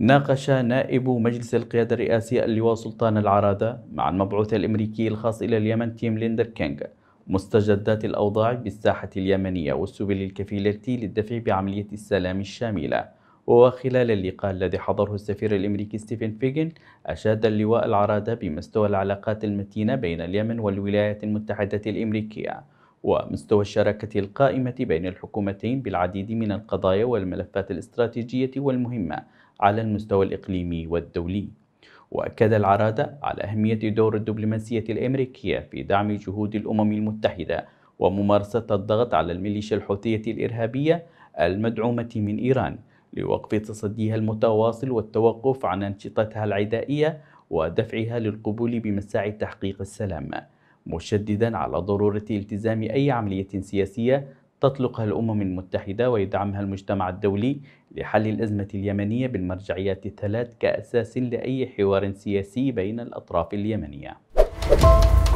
ناقش نائب مجلس القيادة الرئاسي اللواء سلطان العرادة مع المبعوث الأمريكي الخاص إلى اليمن تيم ليندر كينغ مستجدات الأوضاع بالساحة اليمنية والسبل الكفيلة للدفع بعملية السلام الشاملة وخلال اللقاء الذي حضره السفير الأمريكي ستيفن فيجن أشاد اللواء العرادة بمستوى العلاقات المتينة بين اليمن والولايات المتحدة الأمريكية ومستوى الشراكة القائمة بين الحكومتين بالعديد من القضايا والملفات الاستراتيجية والمهمة على المستوى الإقليمي والدولي وأكد العرادة على أهمية دور الدبلوماسية الأمريكية في دعم جهود الأمم المتحدة وممارسة الضغط على الميليشيا الحوثية الإرهابية المدعومة من إيران لوقف تصديها المتواصل والتوقف عن أنشطتها العدائية ودفعها للقبول بمساعي تحقيق السلام مشددا على ضرورة التزام أي عملية سياسية تطلقها الأمم المتحدة ويدعمها المجتمع الدولي لحل الأزمة اليمنية بالمرجعيات الثلاث كأساس لأي حوار سياسي بين الأطراف اليمنية.